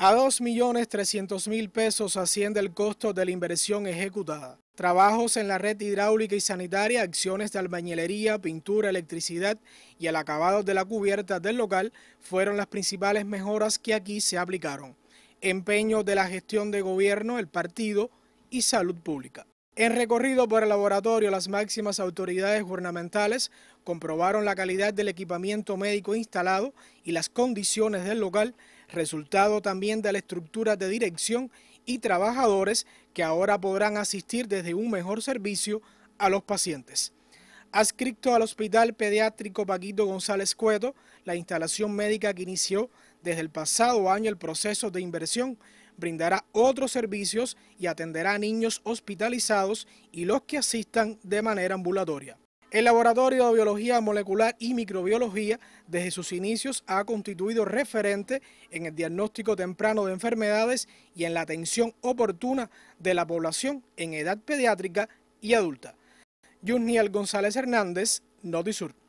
A 2.300.000 pesos asciende el costo de la inversión ejecutada. Trabajos en la red hidráulica y sanitaria, acciones de albañilería, pintura, electricidad y el acabado de la cubierta del local fueron las principales mejoras que aquí se aplicaron. Empeño de la gestión de gobierno, el partido y salud pública. En recorrido por el laboratorio, las máximas autoridades gubernamentales comprobaron la calidad del equipamiento médico instalado y las condiciones del local, resultado también de la estructura de dirección y trabajadores que ahora podrán asistir desde un mejor servicio a los pacientes. Adscrito al Hospital Pediátrico Paquito González Cueto, la instalación médica que inició desde el pasado año el proceso de inversión brindará otros servicios y atenderá a niños hospitalizados y los que asistan de manera ambulatoria. El Laboratorio de Biología Molecular y Microbiología desde sus inicios ha constituido referente en el diagnóstico temprano de enfermedades y en la atención oportuna de la población en edad pediátrica y adulta. Juniel González Hernández, Notisur.